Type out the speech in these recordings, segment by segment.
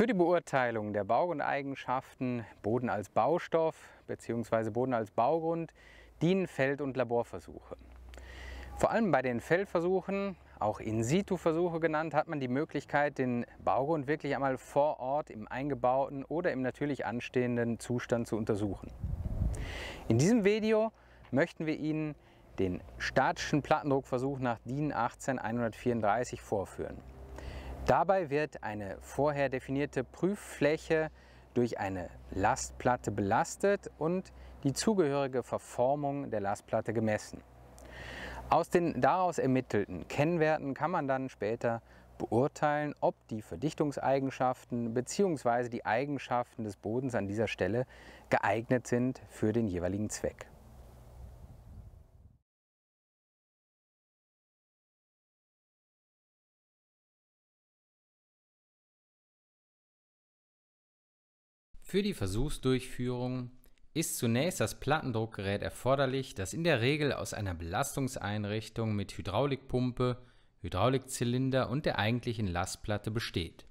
Für die Beurteilung der Baugrundeigenschaften Boden als Baustoff bzw. Boden als Baugrund dienen Feld- und Laborversuche. Vor allem bei den Feldversuchen, auch In-situ-Versuche genannt, hat man die Möglichkeit, den Baugrund wirklich einmal vor Ort im eingebauten oder im natürlich anstehenden Zustand zu untersuchen. In diesem Video möchten wir Ihnen den statischen Plattendruckversuch nach DIN 18134 vorführen. Dabei wird eine vorher definierte Prüffläche durch eine Lastplatte belastet und die zugehörige Verformung der Lastplatte gemessen. Aus den daraus ermittelten Kennwerten kann man dann später beurteilen, ob die Verdichtungseigenschaften bzw. die Eigenschaften des Bodens an dieser Stelle geeignet sind für den jeweiligen Zweck. Für die Versuchsdurchführung ist zunächst das Plattendruckgerät erforderlich, das in der Regel aus einer Belastungseinrichtung mit Hydraulikpumpe, Hydraulikzylinder und der eigentlichen Lastplatte besteht.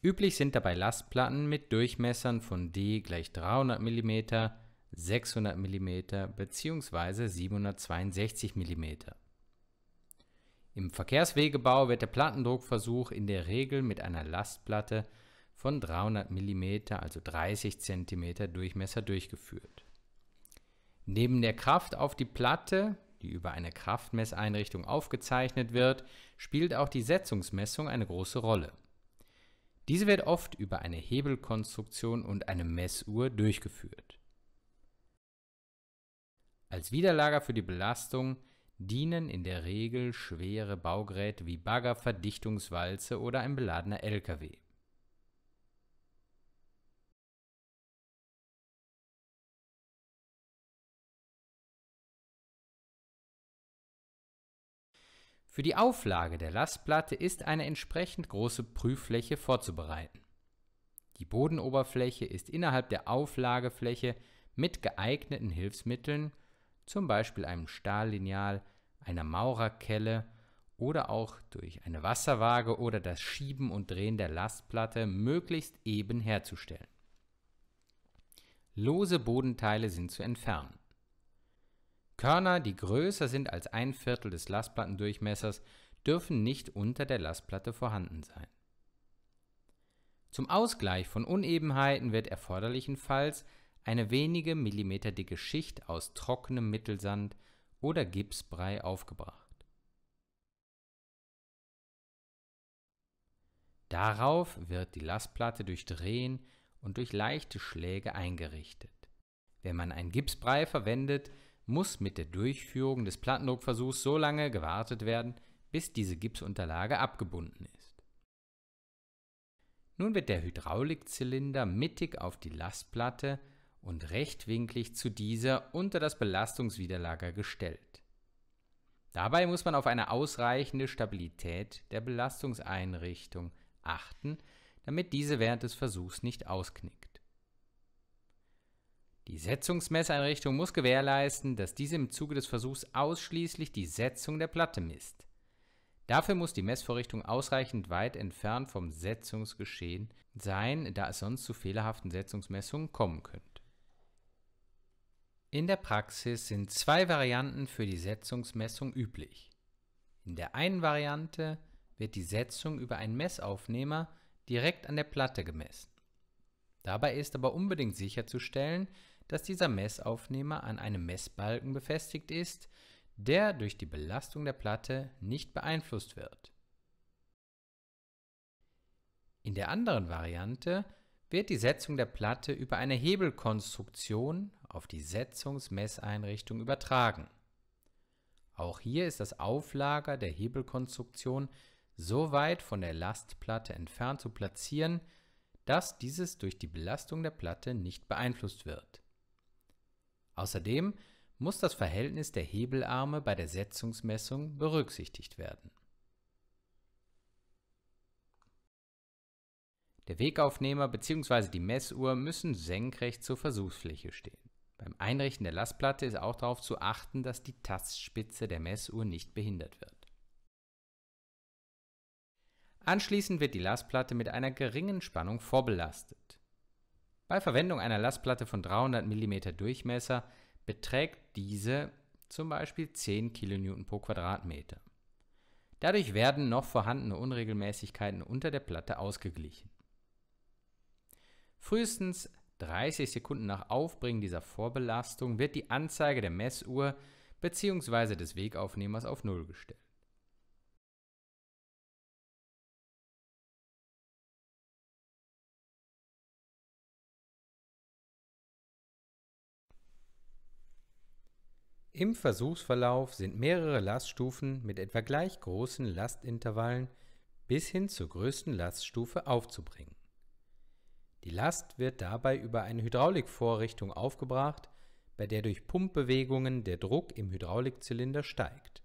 Üblich sind dabei Lastplatten mit Durchmessern von D gleich 300 mm, 600 mm bzw. 762 mm. Im Verkehrswegebau wird der Plattendruckversuch in der Regel mit einer Lastplatte von 300 mm, also 30 cm Durchmesser durchgeführt. Neben der Kraft auf die Platte, die über eine Kraftmesseinrichtung aufgezeichnet wird, spielt auch die Setzungsmessung eine große Rolle. Diese wird oft über eine Hebelkonstruktion und eine Messuhr durchgeführt. Als Widerlager für die Belastung dienen in der Regel schwere Baugeräte wie Bagger, Verdichtungswalze oder ein beladener LKW. Für die Auflage der Lastplatte ist eine entsprechend große Prüffläche vorzubereiten. Die Bodenoberfläche ist innerhalb der Auflagefläche mit geeigneten Hilfsmitteln, zum Beispiel einem Stahllineal, einer Maurerkelle oder auch durch eine Wasserwaage oder das Schieben und Drehen der Lastplatte möglichst eben herzustellen. Lose Bodenteile sind zu entfernen. Körner, die größer sind als ein Viertel des Lastplattendurchmessers, dürfen nicht unter der Lastplatte vorhanden sein. Zum Ausgleich von Unebenheiten wird erforderlichenfalls eine wenige Millimeter dicke Schicht aus trockenem Mittelsand oder Gipsbrei aufgebracht. Darauf wird die Lastplatte durch Drehen und durch leichte Schläge eingerichtet. Wenn man einen Gipsbrei verwendet, muss mit der Durchführung des Plattendruckversuchs so lange gewartet werden, bis diese Gipsunterlage abgebunden ist. Nun wird der Hydraulikzylinder mittig auf die Lastplatte und rechtwinklig zu dieser unter das Belastungswiderlager gestellt. Dabei muss man auf eine ausreichende Stabilität der Belastungseinrichtung achten, damit diese während des Versuchs nicht ausknickt. Die Setzungsmesseinrichtung muss gewährleisten, dass diese im Zuge des Versuchs ausschließlich die Setzung der Platte misst. Dafür muss die Messvorrichtung ausreichend weit entfernt vom Setzungsgeschehen sein, da es sonst zu fehlerhaften Setzungsmessungen kommen könnte. In der Praxis sind zwei Varianten für die Setzungsmessung üblich. In der einen Variante wird die Setzung über einen Messaufnehmer direkt an der Platte gemessen. Dabei ist aber unbedingt sicherzustellen, dass dieser Messaufnehmer an einem Messbalken befestigt ist, der durch die Belastung der Platte nicht beeinflusst wird. In der anderen Variante wird die Setzung der Platte über eine Hebelkonstruktion auf die Setzungsmesseinrichtung übertragen. Auch hier ist das Auflager der Hebelkonstruktion so weit von der Lastplatte entfernt zu platzieren, dass dieses durch die Belastung der Platte nicht beeinflusst wird. Außerdem muss das Verhältnis der Hebelarme bei der Setzungsmessung berücksichtigt werden. Der Wegaufnehmer bzw. die Messuhr müssen senkrecht zur Versuchsfläche stehen. Beim Einrichten der Lastplatte ist auch darauf zu achten, dass die Tastspitze der Messuhr nicht behindert wird. Anschließend wird die Lastplatte mit einer geringen Spannung vorbelastet. Bei Verwendung einer Lastplatte von 300 mm Durchmesser beträgt diese zum Beispiel 10 kN pro Quadratmeter. Dadurch werden noch vorhandene Unregelmäßigkeiten unter der Platte ausgeglichen. Frühestens 30 Sekunden nach Aufbringen dieser Vorbelastung wird die Anzeige der Messuhr bzw. des Wegaufnehmers auf Null gestellt. Im Versuchsverlauf sind mehrere Laststufen mit etwa gleich großen Lastintervallen bis hin zur größten Laststufe aufzubringen. Die Last wird dabei über eine Hydraulikvorrichtung aufgebracht, bei der durch Pumpbewegungen der Druck im Hydraulikzylinder steigt.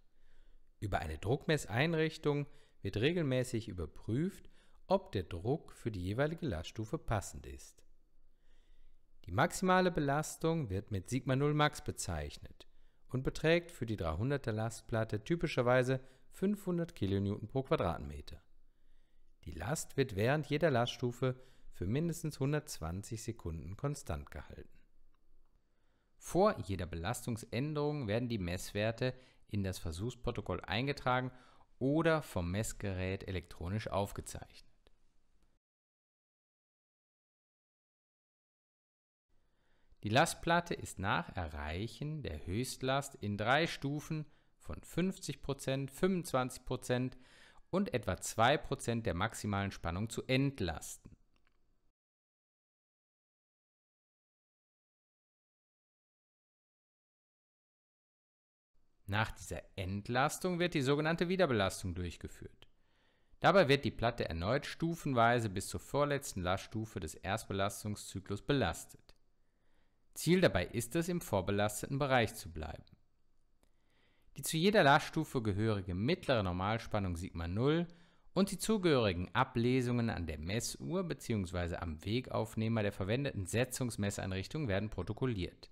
Über eine Druckmesseinrichtung wird regelmäßig überprüft, ob der Druck für die jeweilige Laststufe passend ist. Die maximale Belastung wird mit Sigma 0 Max bezeichnet und beträgt für die 300er Lastplatte typischerweise 500 kN pro Quadratmeter. Die Last wird während jeder Laststufe für mindestens 120 Sekunden konstant gehalten. Vor jeder Belastungsänderung werden die Messwerte in das Versuchsprotokoll eingetragen oder vom Messgerät elektronisch aufgezeichnet. Die Lastplatte ist nach Erreichen der Höchstlast in drei Stufen von 50%, 25% und etwa 2% der maximalen Spannung zu entlasten. Nach dieser Entlastung wird die sogenannte Wiederbelastung durchgeführt. Dabei wird die Platte erneut stufenweise bis zur vorletzten Laststufe des Erstbelastungszyklus belastet. Ziel dabei ist es, im vorbelasteten Bereich zu bleiben. Die zu jeder Laststufe gehörige mittlere Normalspannung Sigma 0 und die zugehörigen Ablesungen an der Messuhr bzw. am Wegaufnehmer der verwendeten Setzungsmesseinrichtung werden protokolliert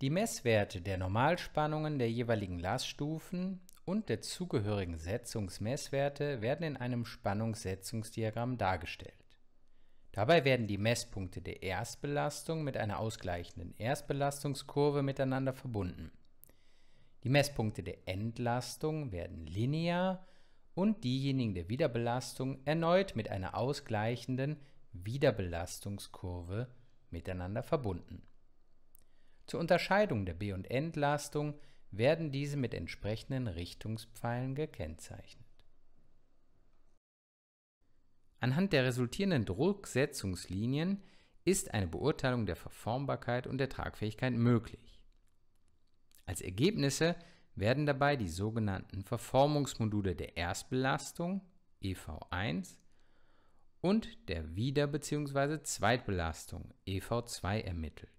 Die Messwerte der Normalspannungen der jeweiligen Laststufen und der zugehörigen Setzungsmesswerte werden in einem Spannungssetzungsdiagramm dargestellt. Dabei werden die Messpunkte der Erstbelastung mit einer ausgleichenden Erstbelastungskurve miteinander verbunden. Die Messpunkte der Entlastung werden linear und diejenigen der Wiederbelastung erneut mit einer ausgleichenden Wiederbelastungskurve miteinander verbunden. Zur Unterscheidung der B- und Entlastung werden diese mit entsprechenden Richtungspfeilen gekennzeichnet. Anhand der resultierenden Drucksetzungslinien ist eine Beurteilung der Verformbarkeit und der Tragfähigkeit möglich. Als Ergebnisse werden dabei die sogenannten Verformungsmodule der Erstbelastung EV1 und der Wieder- bzw. Zweitbelastung EV2 ermittelt.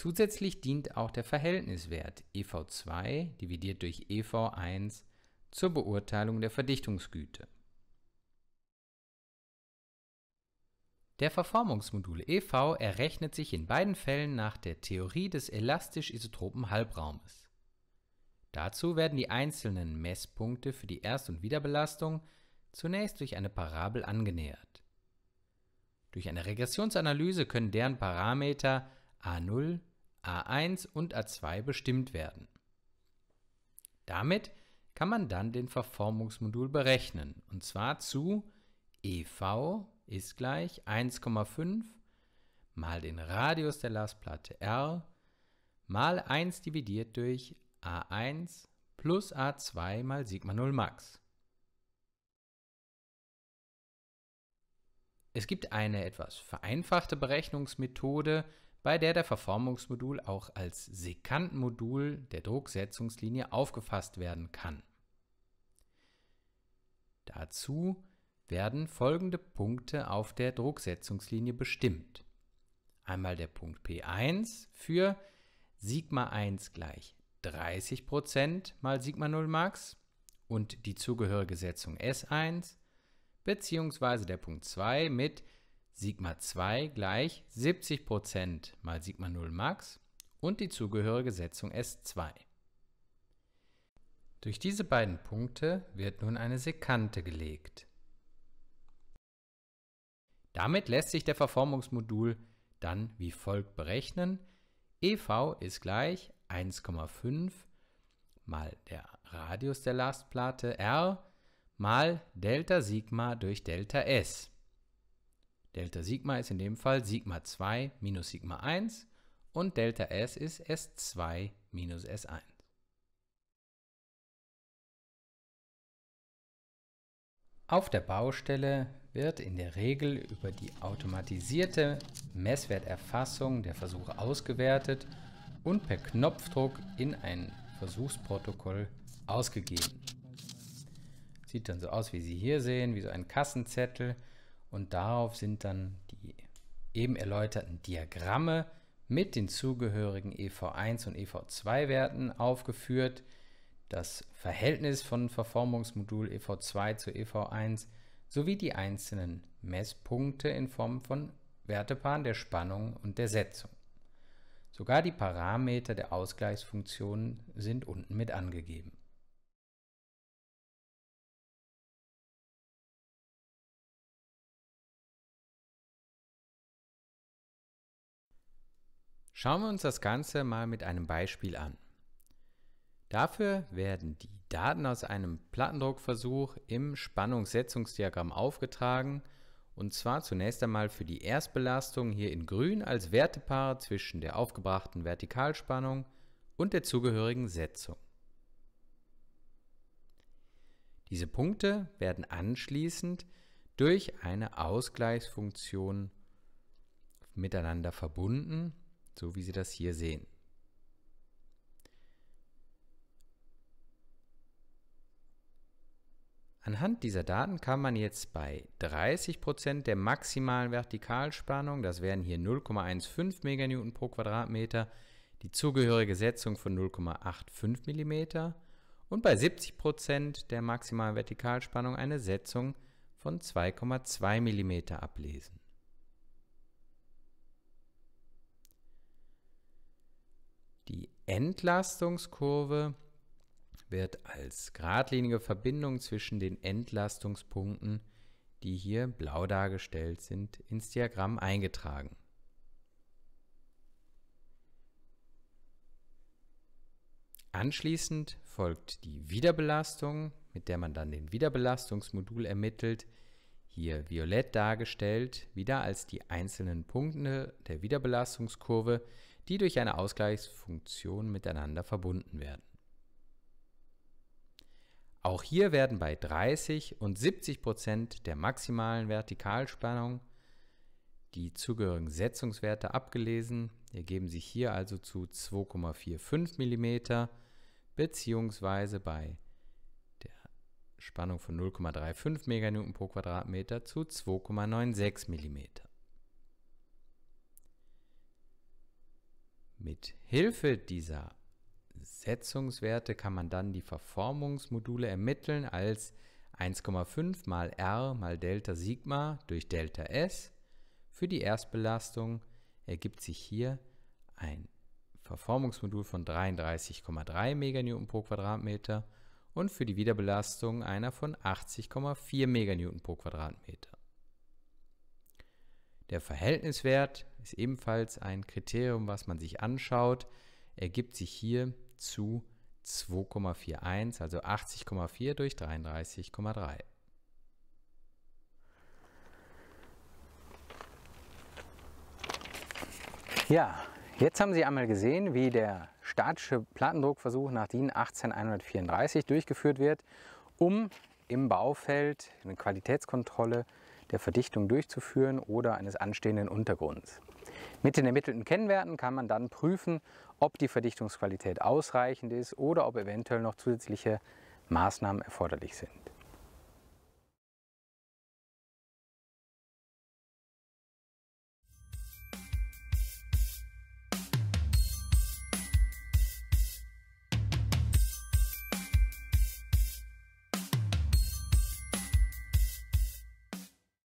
Zusätzlich dient auch der Verhältniswert EV2 dividiert durch EV1 zur Beurteilung der Verdichtungsgüte. Der Verformungsmodul EV errechnet sich in beiden Fällen nach der Theorie des elastisch-isotropen Halbraumes. Dazu werden die einzelnen Messpunkte für die Erst- und Wiederbelastung zunächst durch eine Parabel angenähert. Durch eine Regressionsanalyse können deren Parameter A0, A1 und A2 bestimmt werden. Damit kann man dann den Verformungsmodul berechnen, und zwar zu EV ist gleich 1,5 mal den Radius der Lastplatte R mal 1 dividiert durch A1 plus A2 mal Sigma 0 Max. Es gibt eine etwas vereinfachte Berechnungsmethode, bei der der Verformungsmodul auch als Sekantmodul der Drucksetzungslinie aufgefasst werden kann. Dazu werden folgende Punkte auf der Drucksetzungslinie bestimmt. Einmal der Punkt P1 für Sigma 1 gleich 30% mal Sigma 0 Max und die zugehörige Setzung S1 beziehungsweise der Punkt 2 mit Sigma 2 gleich 70% mal Sigma 0 max und die zugehörige Setzung S2. Durch diese beiden Punkte wird nun eine Sekante gelegt. Damit lässt sich der Verformungsmodul dann wie folgt berechnen. EV ist gleich 1,5 mal der Radius der Lastplatte R mal Delta Sigma durch Delta S. Delta Sigma ist in dem Fall Sigma 2 minus Sigma 1 und Delta S ist S2 minus S1. Auf der Baustelle wird in der Regel über die automatisierte Messwerterfassung der Versuche ausgewertet und per Knopfdruck in ein Versuchsprotokoll ausgegeben. Sieht dann so aus, wie Sie hier sehen, wie so ein Kassenzettel, und darauf sind dann die eben erläuterten Diagramme mit den zugehörigen EV1 und EV2-Werten aufgeführt, das Verhältnis von Verformungsmodul EV2 zu EV1 sowie die einzelnen Messpunkte in Form von Wertepaaren der Spannung und der Setzung. Sogar die Parameter der Ausgleichsfunktionen sind unten mit angegeben. Schauen wir uns das Ganze mal mit einem Beispiel an. Dafür werden die Daten aus einem Plattendruckversuch im Spannungssetzungsdiagramm aufgetragen und zwar zunächst einmal für die Erstbelastung hier in grün als Wertepaare zwischen der aufgebrachten Vertikalspannung und der zugehörigen Setzung. Diese Punkte werden anschließend durch eine Ausgleichsfunktion miteinander verbunden so wie Sie das hier sehen. Anhand dieser Daten kann man jetzt bei 30% der maximalen Vertikalspannung, das wären hier 0,15 MN pro Quadratmeter, die zugehörige Setzung von 0,85 mm und bei 70% der maximalen Vertikalspannung eine Setzung von 2,2 mm ablesen. Entlastungskurve wird als geradlinige Verbindung zwischen den Entlastungspunkten, die hier blau dargestellt sind, ins Diagramm eingetragen. Anschließend folgt die Wiederbelastung, mit der man dann den Wiederbelastungsmodul ermittelt, hier violett dargestellt, wieder als die einzelnen Punkte der Wiederbelastungskurve, die durch eine Ausgleichsfunktion miteinander verbunden werden. Auch hier werden bei 30 und 70 Prozent der maximalen Vertikalspannung die zugehörigen Setzungswerte abgelesen, ergeben sich hier also zu 2,45 mm beziehungsweise bei der Spannung von 0,35 MN pro Quadratmeter zu 2,96 mm. Mit Hilfe dieser Setzungswerte kann man dann die Verformungsmodule ermitteln als 1,5 mal R mal Delta Sigma durch Delta S. Für die Erstbelastung ergibt sich hier ein Verformungsmodul von 33,3 MN pro Quadratmeter und für die Wiederbelastung einer von 80,4 MN pro Quadratmeter. Der Verhältniswert ist ebenfalls ein Kriterium, was man sich anschaut, ergibt sich hier zu 2,41, also 80,4 durch 33,3. Ja, jetzt haben Sie einmal gesehen, wie der statische Plattendruckversuch nach DIN 18134 durchgeführt wird, um im Baufeld eine Qualitätskontrolle zu der Verdichtung durchzuführen oder eines anstehenden Untergrunds. Mit den ermittelten Kennwerten kann man dann prüfen, ob die Verdichtungsqualität ausreichend ist oder ob eventuell noch zusätzliche Maßnahmen erforderlich sind.